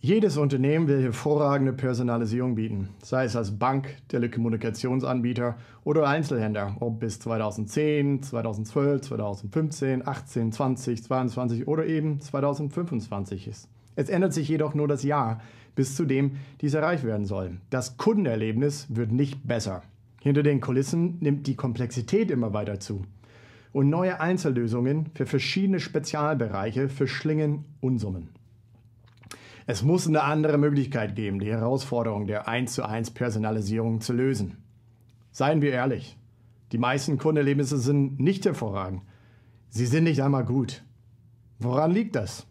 Jedes Unternehmen will hervorragende Personalisierung bieten, sei es als Bank, Telekommunikationsanbieter oder Einzelhändler, ob bis 2010, 2012, 2015, 18, 20, 22 oder eben 2025 ist. Es ändert sich jedoch nur das Jahr, bis zu dem dies erreicht werden soll. Das Kundenerlebnis wird nicht besser. Hinter den Kulissen nimmt die Komplexität immer weiter zu. Und neue Einzellösungen für verschiedene Spezialbereiche verschlingen Unsummen. Es muss eine andere Möglichkeit geben, die Herausforderung der 1 zu 1 Personalisierung zu lösen. Seien wir ehrlich, die meisten Kundenerlebnisse sind nicht hervorragend. Sie sind nicht einmal gut. Woran liegt das?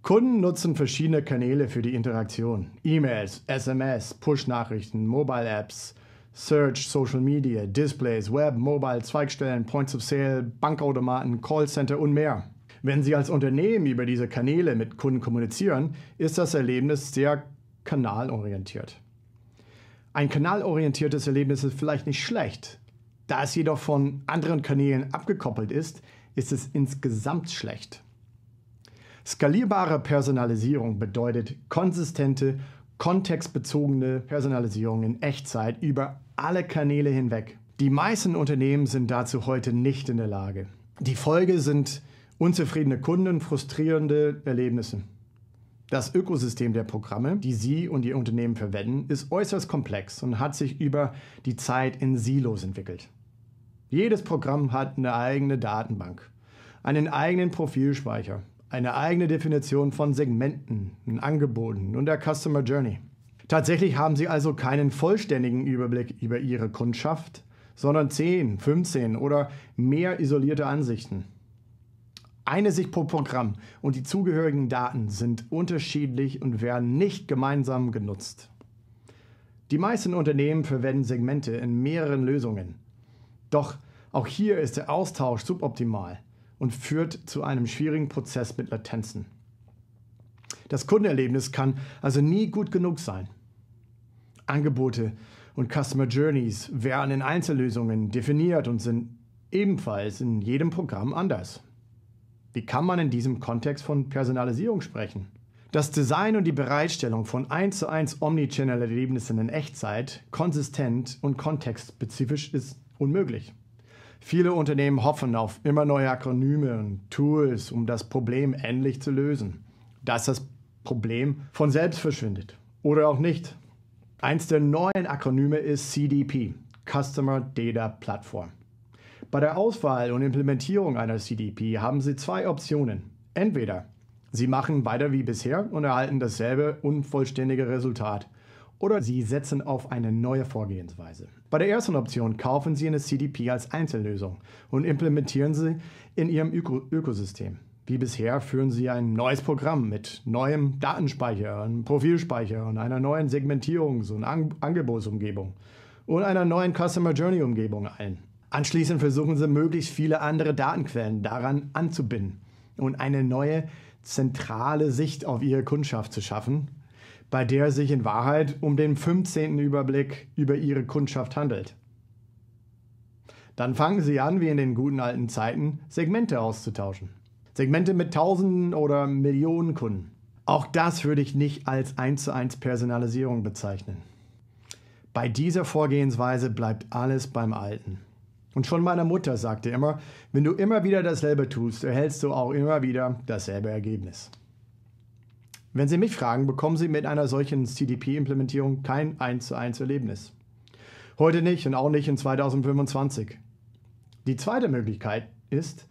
Kunden nutzen verschiedene Kanäle für die Interaktion. E-Mails, SMS, Push-Nachrichten, Mobile-Apps, Search, Social Media, Displays, Web, Mobile, Zweigstellen, Points of Sale, Bankautomaten, Callcenter und mehr. Wenn Sie als Unternehmen über diese Kanäle mit Kunden kommunizieren, ist das Erlebnis sehr kanalorientiert. Ein kanalorientiertes Erlebnis ist vielleicht nicht schlecht. Da es jedoch von anderen Kanälen abgekoppelt ist, ist es insgesamt schlecht. Skalierbare Personalisierung bedeutet konsistente, kontextbezogene Personalisierung in Echtzeit über alle Kanäle hinweg. Die meisten Unternehmen sind dazu heute nicht in der Lage. Die Folge sind unzufriedene Kunden, frustrierende Erlebnisse. Das Ökosystem der Programme, die Sie und Ihr Unternehmen verwenden, ist äußerst komplex und hat sich über die Zeit in Silos entwickelt. Jedes Programm hat eine eigene Datenbank, einen eigenen Profilspeicher, eine eigene Definition von Segmenten, Angeboten und der Customer Journey. Tatsächlich haben Sie also keinen vollständigen Überblick über Ihre Kundschaft, sondern 10, 15 oder mehr isolierte Ansichten eine Sicht pro Programm und die zugehörigen Daten sind unterschiedlich und werden nicht gemeinsam genutzt. Die meisten Unternehmen verwenden Segmente in mehreren Lösungen. Doch auch hier ist der Austausch suboptimal und führt zu einem schwierigen Prozess mit Latenzen. Das Kundenerlebnis kann also nie gut genug sein. Angebote und Customer Journeys werden in Einzellösungen definiert und sind ebenfalls in jedem Programm anders. Wie kann man in diesem Kontext von Personalisierung sprechen? Das Design und die Bereitstellung von 1 zu 1 Omnichannel-Erlebnissen in Echtzeit, konsistent und kontextspezifisch ist unmöglich. Viele Unternehmen hoffen auf immer neue Akronyme und Tools, um das Problem endlich zu lösen. Dass das Problem von selbst verschwindet oder auch nicht. Eins der neuen Akronyme ist CDP, Customer Data Platform. Bei der Auswahl und Implementierung einer CDP haben Sie zwei Optionen. Entweder Sie machen weiter wie bisher und erhalten dasselbe unvollständige Resultat. Oder Sie setzen auf eine neue Vorgehensweise. Bei der ersten Option kaufen Sie eine CDP als Einzellösung und implementieren sie in Ihrem Öko Ökosystem. Wie bisher führen Sie ein neues Programm mit neuem Datenspeicher, einem Profilspeicher und einer neuen Segmentierungs- und An Angebotsumgebung und einer neuen Customer Journey-Umgebung ein. Anschließend versuchen sie, möglichst viele andere Datenquellen daran anzubinden und eine neue zentrale Sicht auf ihre Kundschaft zu schaffen, bei der es sich in Wahrheit um den 15. Überblick über ihre Kundschaft handelt. Dann fangen sie an, wie in den guten alten Zeiten, Segmente auszutauschen. Segmente mit Tausenden oder Millionen Kunden. Auch das würde ich nicht als 1 zu 1 Personalisierung bezeichnen. Bei dieser Vorgehensweise bleibt alles beim Alten. Und schon meine Mutter sagte immer, wenn du immer wieder dasselbe tust, erhältst du auch immer wieder dasselbe Ergebnis. Wenn Sie mich fragen, bekommen Sie mit einer solchen CDP-Implementierung kein 1 zu 1 Erlebnis. Heute nicht und auch nicht in 2025. Die zweite Möglichkeit ist,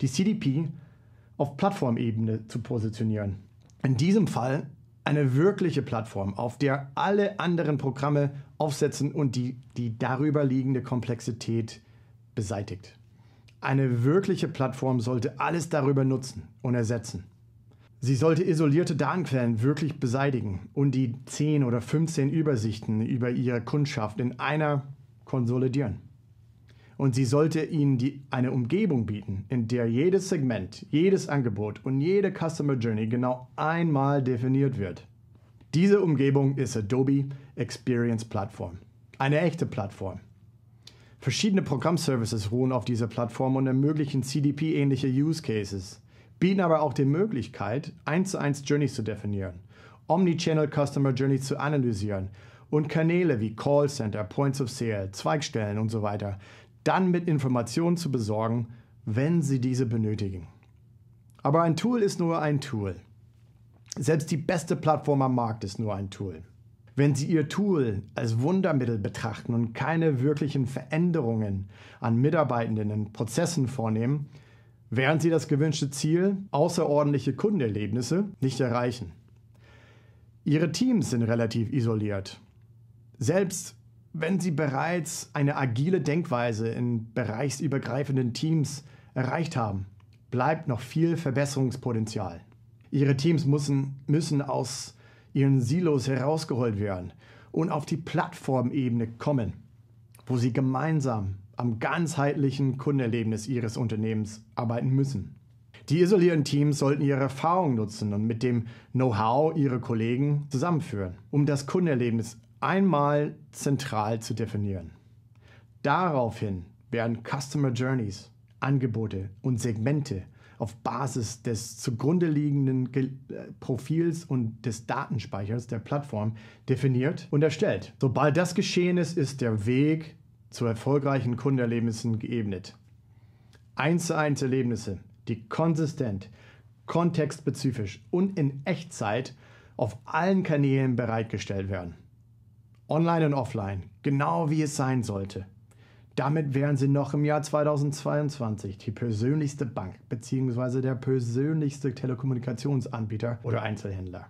die CDP auf Plattformebene zu positionieren. In diesem Fall eine wirkliche Plattform, auf der alle anderen Programme aufsetzen und die, die darüber liegende Komplexität beseitigt. Eine wirkliche Plattform sollte alles darüber nutzen und ersetzen. Sie sollte isolierte Datenquellen wirklich beseitigen und die 10 oder 15 Übersichten über ihre Kundschaft in einer konsolidieren. Und sie sollte ihnen die, eine Umgebung bieten, in der jedes Segment, jedes Angebot und jede Customer Journey genau einmal definiert wird. Diese Umgebung ist Adobe Experience Platform. Eine echte Plattform. Verschiedene Programmservices ruhen auf dieser Plattform und ermöglichen CDP-ähnliche Use Cases, bieten aber auch die Möglichkeit, 1 zu 1 Journeys zu definieren, Omnichannel Customer Journeys zu analysieren und Kanäle wie Callcenter, Points of Sale, Zweigstellen und so weiter dann mit Informationen zu besorgen, wenn Sie diese benötigen. Aber ein Tool ist nur ein Tool. Selbst die beste Plattform am Markt ist nur ein Tool. Wenn Sie Ihr Tool als Wundermittel betrachten und keine wirklichen Veränderungen an Mitarbeitenden und Prozessen vornehmen, werden Sie das gewünschte Ziel, außerordentliche Kundenerlebnisse, nicht erreichen. Ihre Teams sind relativ isoliert. Selbst wenn Sie bereits eine agile Denkweise in bereichsübergreifenden Teams erreicht haben, bleibt noch viel Verbesserungspotenzial. Ihre Teams müssen, müssen aus ihren Silos herausgeholt werden und auf die Plattformebene kommen, wo sie gemeinsam am ganzheitlichen Kundenerlebnis ihres Unternehmens arbeiten müssen. Die isolierten Teams sollten ihre Erfahrung nutzen und mit dem Know-how ihrer Kollegen zusammenführen, um das Kundenerlebnis einmal zentral zu definieren. Daraufhin werden Customer Journeys, Angebote und Segmente auf Basis des zugrunde liegenden Ge äh, Profils und des Datenspeichers der Plattform definiert und erstellt. Sobald das geschehen ist, ist der Weg zu erfolgreichen Kundenerlebnissen geebnet. Eins zu eins Erlebnisse, die konsistent, kontextspezifisch und in Echtzeit auf allen Kanälen bereitgestellt werden. Online und offline, genau wie es sein sollte. Damit wären sie noch im Jahr 2022 die persönlichste Bank bzw. der persönlichste Telekommunikationsanbieter oder Einzelhändler.